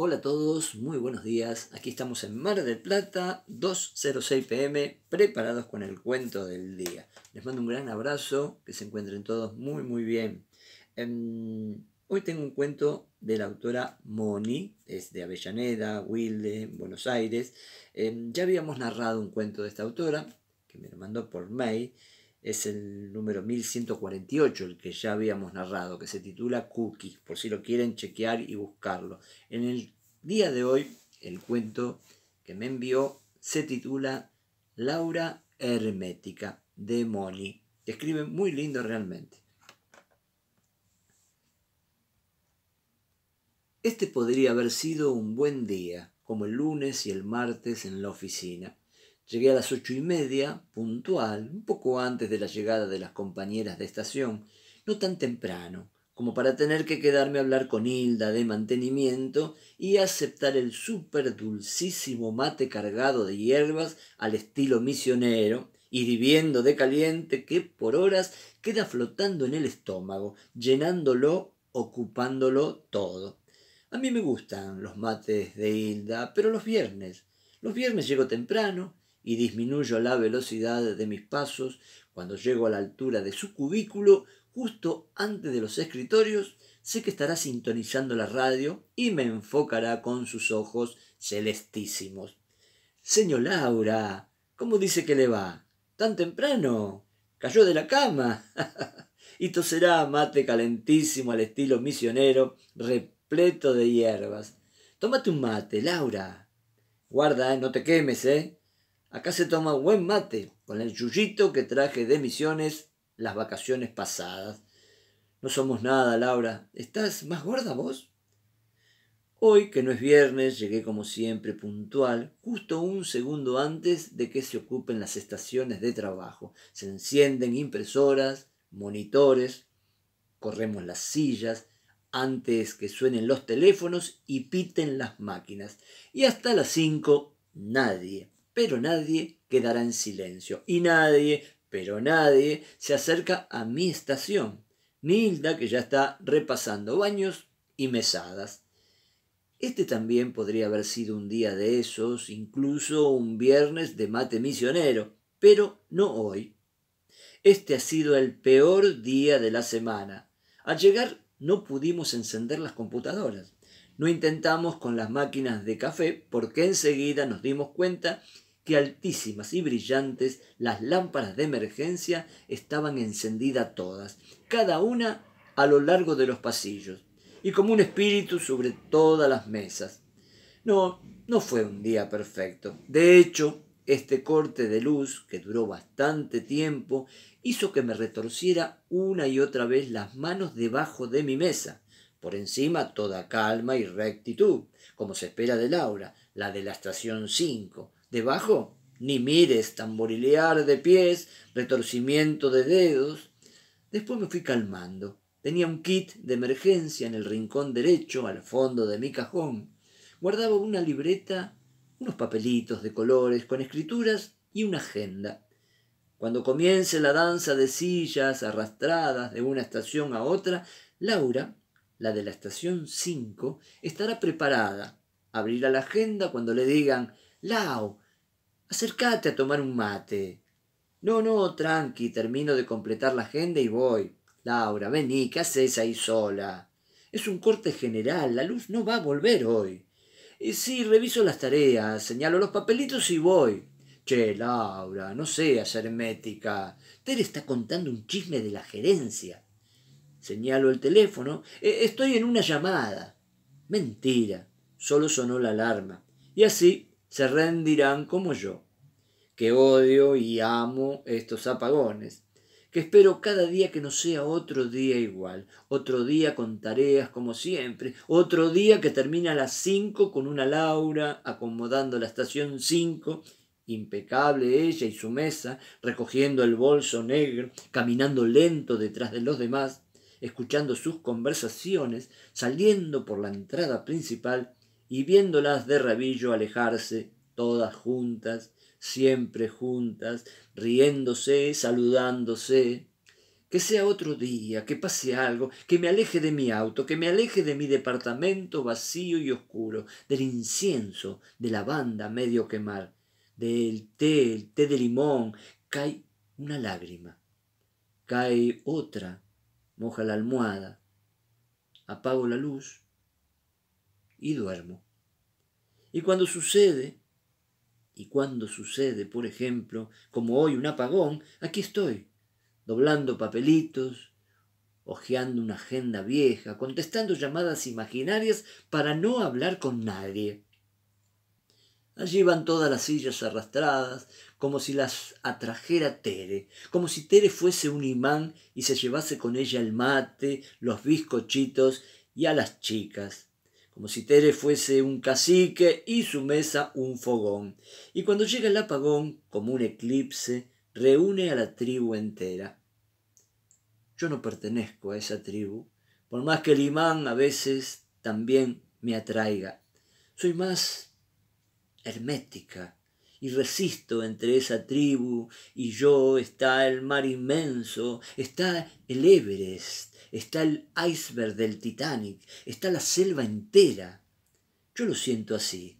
Hola a todos, muy buenos días. Aquí estamos en Mar del Plata, 2.06 pm, preparados con el cuento del día. Les mando un gran abrazo, que se encuentren todos muy muy bien. Em, hoy tengo un cuento de la autora Moni, es de Avellaneda, Wilde, Buenos Aires. Em, ya habíamos narrado un cuento de esta autora, que me lo mandó por mail es el número 1148, el que ya habíamos narrado, que se titula Cookies, por si lo quieren chequear y buscarlo. En el día de hoy, el cuento que me envió se titula Laura Hermética de Moni. Escribe muy lindo realmente. Este podría haber sido un buen día, como el lunes y el martes en la oficina. Llegué a las ocho y media, puntual, un poco antes de la llegada de las compañeras de estación, no tan temprano, como para tener que quedarme a hablar con Hilda de mantenimiento y aceptar el súper dulcísimo mate cargado de hierbas al estilo misionero, y hirviendo de caliente que por horas queda flotando en el estómago, llenándolo, ocupándolo todo. A mí me gustan los mates de Hilda, pero los viernes. Los viernes llego temprano, y disminuyo la velocidad de mis pasos cuando llego a la altura de su cubículo, justo antes de los escritorios, sé que estará sintonizando la radio y me enfocará con sus ojos celestísimos. Señor Laura, ¿cómo dice que le va? ¿Tan temprano? ¿Cayó de la cama? y toserá mate calentísimo al estilo misionero, repleto de hierbas. Tómate un mate, Laura. Guarda, eh, no te quemes, ¿eh? Acá se toma buen mate con el yuyito que traje de misiones las vacaciones pasadas. No somos nada, Laura. ¿Estás más gorda vos? Hoy, que no es viernes, llegué como siempre puntual, justo un segundo antes de que se ocupen las estaciones de trabajo. Se encienden impresoras, monitores, corremos las sillas, antes que suenen los teléfonos y piten las máquinas. Y hasta las 5, nadie pero nadie quedará en silencio. Y nadie, pero nadie, se acerca a mi estación. Nilda, que ya está repasando baños y mesadas. Este también podría haber sido un día de esos, incluso un viernes de mate misionero, pero no hoy. Este ha sido el peor día de la semana. Al llegar no pudimos encender las computadoras. No intentamos con las máquinas de café porque enseguida nos dimos cuenta altísimas y brillantes las lámparas de emergencia estaban encendidas todas, cada una a lo largo de los pasillos, y como un espíritu sobre todas las mesas. No, no fue un día perfecto. De hecho, este corte de luz, que duró bastante tiempo, hizo que me retorciera una y otra vez las manos debajo de mi mesa, por encima toda calma y rectitud, como se espera de Laura, la de la estación 5, Debajo, ni mires tamborilear de pies, retorcimiento de dedos. Después me fui calmando. Tenía un kit de emergencia en el rincón derecho, al fondo de mi cajón. Guardaba una libreta, unos papelitos de colores con escrituras y una agenda. Cuando comience la danza de sillas arrastradas de una estación a otra, Laura, la de la estación 5, estará preparada. Abrirá la agenda cuando le digan Lau, acércate a tomar un mate. No, no, tranqui, termino de completar la agenda y voy. Laura, vení, ¿qué haces ahí sola? Es un corte general, la luz no va a volver hoy. Y sí, reviso las tareas, señalo los papelitos y voy. Che, Laura, no seas hermética. Tere está contando un chisme de la gerencia. Señalo el teléfono, e, estoy en una llamada. Mentira, solo sonó la alarma. Y así se rendirán como yo, que odio y amo estos apagones, que espero cada día que no sea otro día igual, otro día con tareas como siempre, otro día que termina a las cinco con una Laura acomodando la estación 5 impecable ella y su mesa, recogiendo el bolso negro, caminando lento detrás de los demás, escuchando sus conversaciones, saliendo por la entrada principal y viéndolas de rabillo alejarse, todas juntas, siempre juntas, riéndose, saludándose. Que sea otro día, que pase algo, que me aleje de mi auto, que me aleje de mi departamento vacío y oscuro, del incienso, de la banda medio quemar, del té, el té de limón, cae una lágrima, cae otra, moja la almohada, apago la luz, y duermo. Y cuando sucede, y cuando sucede, por ejemplo, como hoy un apagón, aquí estoy, doblando papelitos, hojeando una agenda vieja, contestando llamadas imaginarias para no hablar con nadie. Allí van todas las sillas arrastradas, como si las atrajera Tere, como si Tere fuese un imán y se llevase con ella el mate, los bizcochitos y a las chicas como si Tere fuese un cacique y su mesa un fogón. Y cuando llega el apagón, como un eclipse, reúne a la tribu entera. Yo no pertenezco a esa tribu, por más que el imán a veces también me atraiga. Soy más hermética y resisto entre esa tribu y yo está el mar inmenso, está el Everest está el iceberg del Titanic, está la selva entera. Yo lo siento así.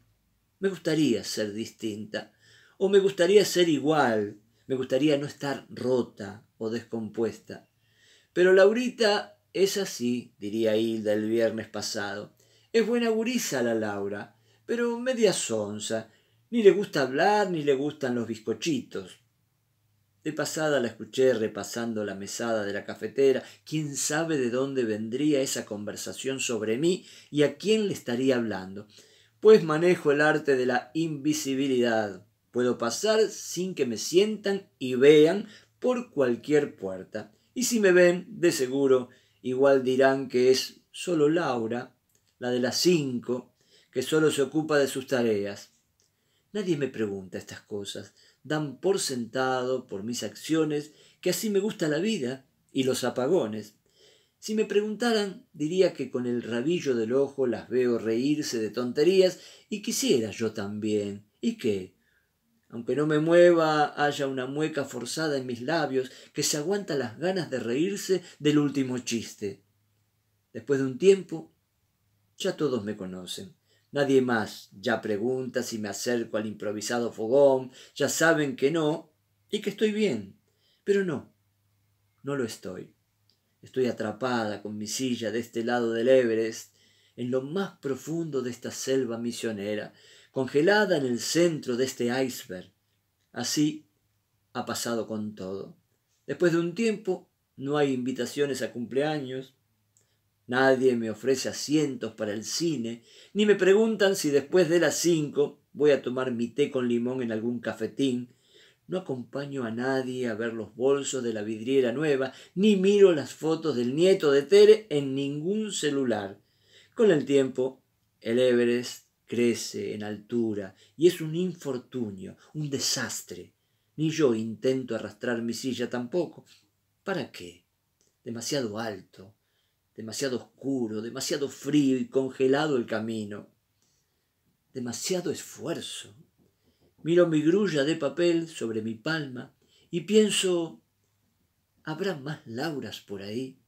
Me gustaría ser distinta, o me gustaría ser igual, me gustaría no estar rota o descompuesta. Pero Laurita es así, diría Hilda el viernes pasado. Es buena gurisa la Laura, pero media sonza, Ni le gusta hablar, ni le gustan los bizcochitos pasada la escuché repasando la mesada de la cafetera. ¿Quién sabe de dónde vendría esa conversación sobre mí y a quién le estaría hablando? Pues manejo el arte de la invisibilidad. Puedo pasar sin que me sientan y vean por cualquier puerta. Y si me ven, de seguro, igual dirán que es solo Laura, la de las cinco, que solo se ocupa de sus tareas. Nadie me pregunta estas cosas dan por sentado, por mis acciones, que así me gusta la vida y los apagones. Si me preguntaran, diría que con el rabillo del ojo las veo reírse de tonterías y quisiera yo también. ¿Y qué? Aunque no me mueva, haya una mueca forzada en mis labios que se aguanta las ganas de reírse del último chiste. Después de un tiempo, ya todos me conocen. Nadie más ya pregunta si me acerco al improvisado fogón, ya saben que no y que estoy bien, pero no, no lo estoy. Estoy atrapada con mi silla de este lado del Everest, en lo más profundo de esta selva misionera, congelada en el centro de este iceberg. Así ha pasado con todo. Después de un tiempo, no hay invitaciones a cumpleaños, Nadie me ofrece asientos para el cine, ni me preguntan si después de las cinco voy a tomar mi té con limón en algún cafetín. No acompaño a nadie a ver los bolsos de la vidriera nueva, ni miro las fotos del nieto de Tere en ningún celular. Con el tiempo, el Everest crece en altura y es un infortunio, un desastre. Ni yo intento arrastrar mi silla tampoco. ¿Para qué? Demasiado alto, demasiado oscuro, demasiado frío y congelado el camino, demasiado esfuerzo. Miro mi grulla de papel sobre mi palma y pienso, ¿habrá más Lauras por ahí?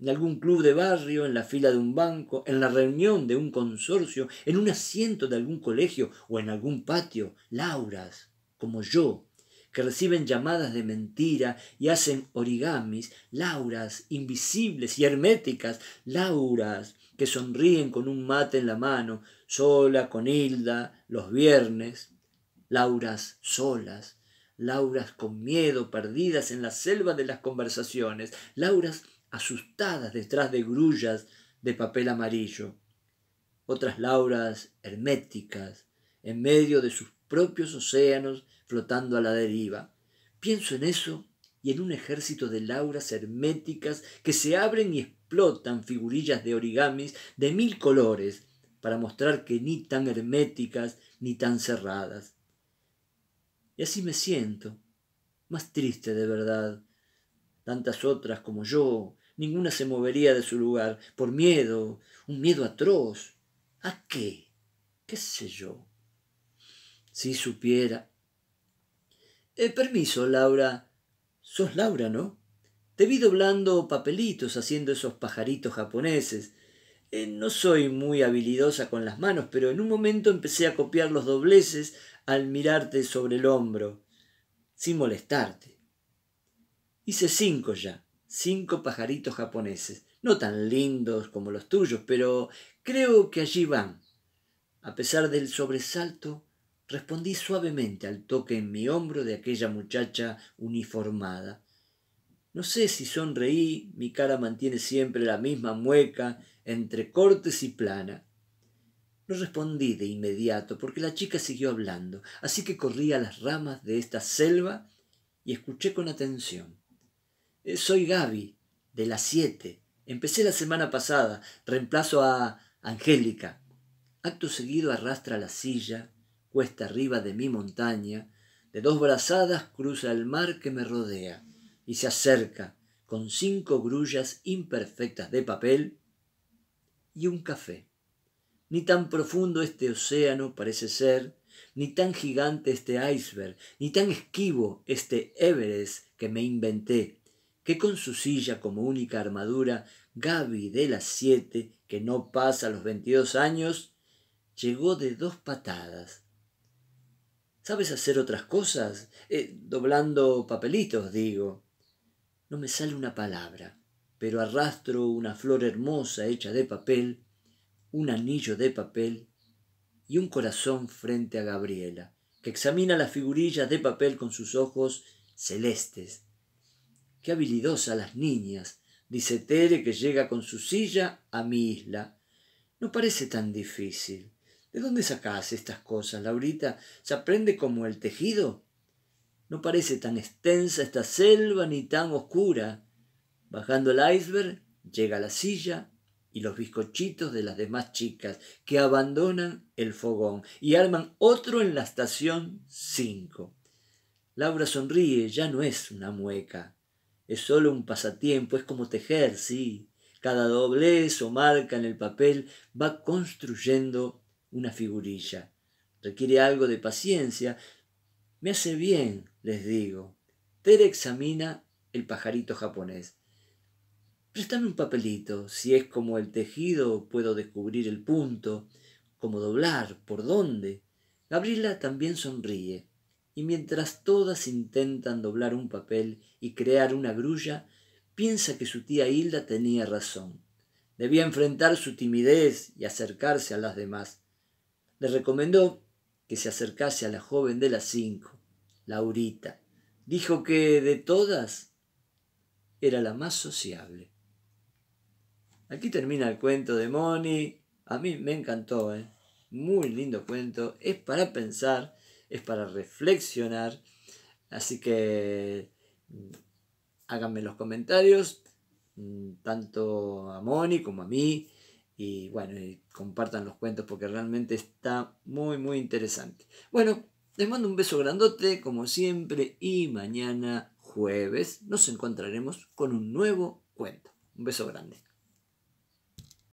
en algún club de barrio, en la fila de un banco, en la reunión de un consorcio, en un asiento de algún colegio o en algún patio, Lauras, como yo, que reciben llamadas de mentira y hacen origamis, lauras invisibles y herméticas, lauras que sonríen con un mate en la mano, sola con Hilda, los viernes, lauras solas, lauras con miedo, perdidas en la selva de las conversaciones, lauras asustadas detrás de grullas de papel amarillo, otras lauras herméticas, en medio de sus propios océanos flotando a la deriva. Pienso en eso y en un ejército de lauras herméticas que se abren y explotan figurillas de origamis de mil colores para mostrar que ni tan herméticas ni tan cerradas. Y así me siento, más triste de verdad. Tantas otras como yo, ninguna se movería de su lugar, por miedo, un miedo atroz. ¿A qué? ¿Qué sé yo? Si supiera, eh, permiso, Laura. Sos Laura, ¿no? Te vi doblando papelitos haciendo esos pajaritos japoneses. Eh, no soy muy habilidosa con las manos, pero en un momento empecé a copiar los dobleces al mirarte sobre el hombro, sin molestarte. Hice cinco ya, cinco pajaritos japoneses, no tan lindos como los tuyos, pero creo que allí van. A pesar del sobresalto, Respondí suavemente al toque en mi hombro de aquella muchacha uniformada. No sé si sonreí, mi cara mantiene siempre la misma mueca entre cortes y plana. No respondí de inmediato porque la chica siguió hablando, así que corrí a las ramas de esta selva y escuché con atención. Eh, soy Gaby, de las siete. Empecé la semana pasada, reemplazo a Angélica. Acto seguido arrastra la silla, cuesta arriba de mi montaña, de dos brazadas cruza el mar que me rodea y se acerca con cinco grullas imperfectas de papel y un café. Ni tan profundo este océano parece ser, ni tan gigante este iceberg, ni tan esquivo este Everest que me inventé, que con su silla como única armadura, Gaby de las siete, que no pasa los veintidós años, llegó de dos patadas ¿Sabes hacer otras cosas? Eh, doblando papelitos, digo. No me sale una palabra, pero arrastro una flor hermosa hecha de papel, un anillo de papel y un corazón frente a Gabriela, que examina las figurillas de papel con sus ojos celestes. Qué habilidosa las niñas, dice Tere que llega con su silla a mi isla. No parece tan difícil. ¿De dónde sacas estas cosas, Laurita? ¿Se aprende como el tejido? No parece tan extensa esta selva ni tan oscura. Bajando el iceberg, llega la silla y los bizcochitos de las demás chicas, que abandonan el fogón y arman otro en la estación 5. Laura sonríe, ya no es una mueca, es solo un pasatiempo, es como tejer, sí. Cada doblez o marca en el papel va construyendo una figurilla. Requiere algo de paciencia. Me hace bien, les digo. Tere examina el pajarito japonés. Préstame un papelito. Si es como el tejido, puedo descubrir el punto, cómo doblar, por dónde. Gabriela también sonríe. Y mientras todas intentan doblar un papel y crear una grulla, piensa que su tía Hilda tenía razón. Debía enfrentar su timidez y acercarse a las demás le recomendó que se acercase a la joven de las cinco, Laurita. Dijo que de todas era la más sociable. Aquí termina el cuento de Moni. A mí me encantó, ¿eh? Muy lindo cuento. Es para pensar, es para reflexionar. Así que mm, háganme los comentarios, mm, tanto a Moni como a mí y bueno, compartan los cuentos porque realmente está muy, muy interesante. Bueno, les mando un beso grandote como siempre y mañana jueves nos encontraremos con un nuevo cuento. Un beso grande.